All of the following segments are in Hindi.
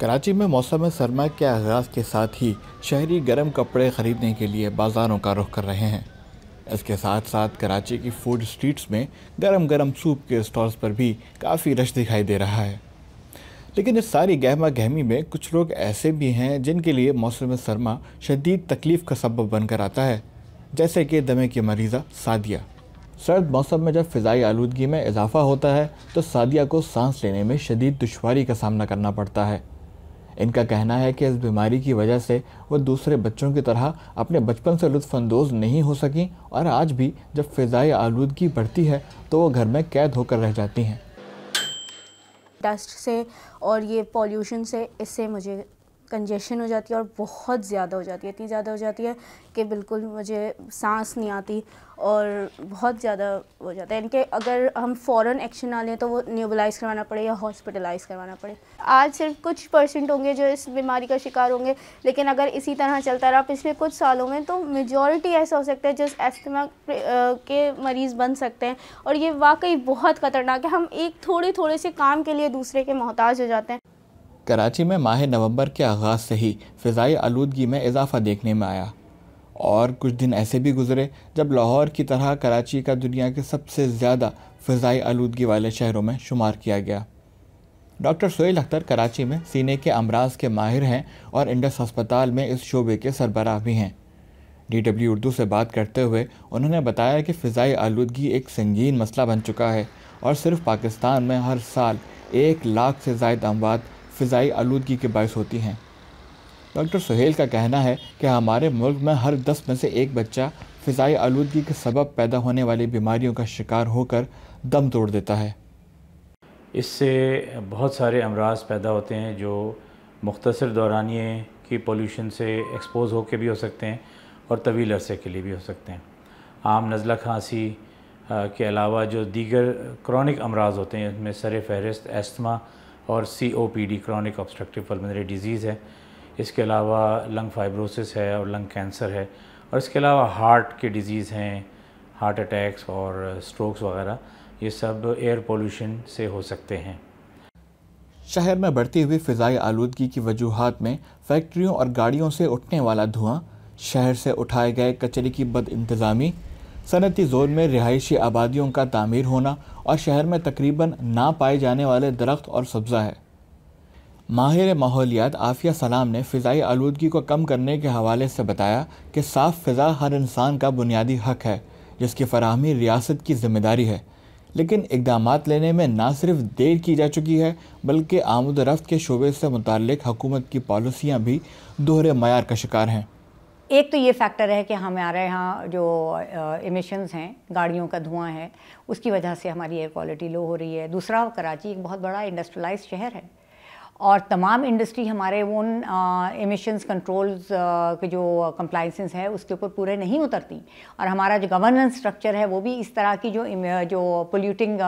कराची में मौसम सरमा के आगाज़ के साथ ही शहरी गर्म कपड़े ख़रीदने के लिए बाज़ारों का रुख कर रहे हैं इसके साथ साथ कराची की फूड स्ट्रीट्स में गर्म गर्म सूप के स्टॉल्स पर भी काफ़ी रश दिखाई दे रहा है लेकिन इस सारी गहमा गहमी में कुछ लोग ऐसे भी हैं जिनके लिए मौसम सरमा शदीद तकलीफ़ का सबब बनकर आता है जैसे कि दमे की मरीज़ा सादिया सर्द मौसम में जब फ़िज़ाई आलूगी में इजाफ़ा होता है तो सादिया को सांस लेने में शदीद दुशारी का सामना करना पड़ता है इनका कहना है कि इस बीमारी की वजह से वो दूसरे बच्चों की तरह अपने बचपन से लुफानंदोज नहीं हो सकें और आज भी जब फ़िज़ाई आलूदगी बढ़ती है तो वो घर में कैद होकर रह जाती हैं डस्ट से और ये पॉल्यूशन से इससे मुझे कंजेशन हो जाती है और बहुत ज़्यादा हो जाती है इतनी ज़्यादा हो जाती है कि बिल्कुल मुझे सांस नहीं आती और बहुत ज़्यादा हो जाता है इनके अगर हम फ़ौरन एक्शन ना लें तो वो न्यूबलाइज़ करवाना पड़े या हॉस्पिटलाइज़ करवाना पड़े आज सिर्फ कुछ परसेंट होंगे जो इस बीमारी का शिकार होंगे लेकिन अगर इसी तरह चलता रहा पिछले कुछ सालों में तो मेजॉरिटी ऐसा हो सकता है जिस एस्थमा के मरीज़ बन सकते हैं और ये वाकई बहुत ख़तरनाक है हम एक थोड़े थोड़े से काम के लिए दूसरे के मोहताज हो जाते हैं कराची में माह नवंबर के आगाज़ से ही फ़िज़ाई आलूदगी में इजाफ़ा देखने में आया और कुछ दिन ऐसे भी गुजरे जब लाहौर की तरह कराची का दुनिया के सबसे ज़्यादा फ़िज़ाई आलूदगी वाले शहरों में शुमार किया गया डॉक्टर सोहेल अख्तर कराची में सीने के अमराज के माहिर हैं और इंडस अस्पताल में इस शोबे के सरबराह भी हैं डी डब्ल्यू उर्दू से बात करते हुए उन्होंने बताया कि फ़िज़ाई आलूदगी एक संगीन मसला बन चुका है और सिर्फ पाकिस्तान में हर साल एक लाख से जायद अमवाद फ़ाई आलूगी के बायस होती हैं डॉक्टर सुहेल का कहना है कि हमारे मुल्क में हर दस में से एक बच्चा फ़ाई आलूदगी के सबब पैदा होने वाली बीमारियों का शिकार होकर दम तोड़ देता है इससे बहुत सारे अमराज पैदा होते हैं जो मुख्तर दौरानिए की पोल्यूशन से एक्सपोज होकर भी हो सकते हैं और तवील अरसे के लिए भी हो सकते हैं आम नज़ला खांसी के अलावा जो दीगर क्रॉनिक अमराज होते हैं उनमें सर फहरस्त एस्थमा और C O P D chronic obstructive pulmonary disease है इसके अलावा लंग फाइब्रोसिस है और लंग कैंसर है और इसके अलावा हार्ट के डिज़ीज़ हैं हार्ट अटैक्स और स्ट्रोक्स uh, वगैरह ये सब एयर पोल्यूशन से हो सकते हैं शहर में बढ़ती हुई फ़िज़ाई आलूदगी की वजूहत में फैक्ट्रियों और गाड़ियों से उठने वाला धुआं शहर से उठाए गए कचरे की बद इंतज़ामी सनती जोन में रिहायशी आबादियों का तामीर होना और शहर में तकरीबन ना पाए जाने वाले दरख्त और सब्ज़ा है माहिर माहौलियात आफिया सलाम ने फ़ाई आलूदगी को कम करने के हवाले से बताया कि साफ़ फ़िज़ा हर इंसान का बुनियादी हक है जिसकी फरहमी रियासत की जिम्मेदारी है लेकिन इकदाम लेने में ना सिर्फ देर की जा चुकी है बल्कि आमद रफ्त के शोबे से मुतल हकूमत की पॉलिसियाँ भी दोहरे मैार का शिकार हैं एक तो ये फैक्टर है कि हमारे यहाँ जो इमिशंस हैं गाड़ियों का धुआं है उसकी वजह से हमारी एयर क्वालिटी लो हो रही है दूसरा कराची एक बहुत बड़ा इंडस्ट्रियलाइज शहर है और तमाम इंडस्ट्री हमारे उन एमिशंस कंट्रोल्स के जो कंप्लाइंसेस हैं उसके ऊपर पूरे नहीं उतरती और हमारा जो गवर्नेंस स्ट्रक्चर है वो भी इस तरह की जो जो पोल्यूटिंग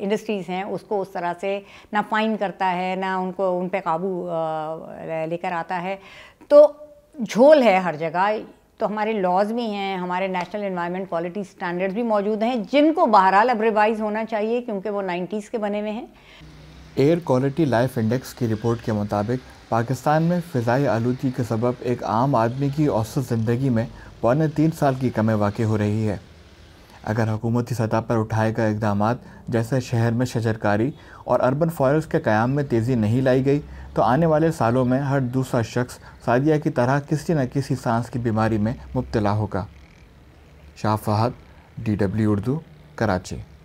इंडस्ट्रीज़ हैं उसको उस तरह से ना फाइन करता है ना उनको उन पर काबू लेकर आता है तो झोल है हर जगह तो हमारे लॉज भी हैं हमारे नेशनल इन्वायरमेंट पॉलिटी स्टैंडर्ड्स भी मौजूद हैं जिनको बहरहाल अब रिवाइज होना चाहिए क्योंकि वो 90s के बने हुए हैं एयर क्वालिटी लाइफ इंडेक्स की रिपोर्ट के मुताबिक पाकिस्तान में फ़ाई आलूगी के सबब एक आम आदमी की औसत ज़िंदगी में पौने तीन साल की कमी वाक़ हो रही है अगर हुकूमती सतह पर उठाए गए इकदाम जैसे शहर में शजरकारी और अर्बन फॉरेस्ट के क़्याम में तेज़ी नहीं लाई गई तो आने वाले सालों में हर दूसरा शख्स सादिया की तरह किसी न किसी सांस की बीमारी में मुबतला होगा शाह फहद डी डब्ल्यू उर्दू कराची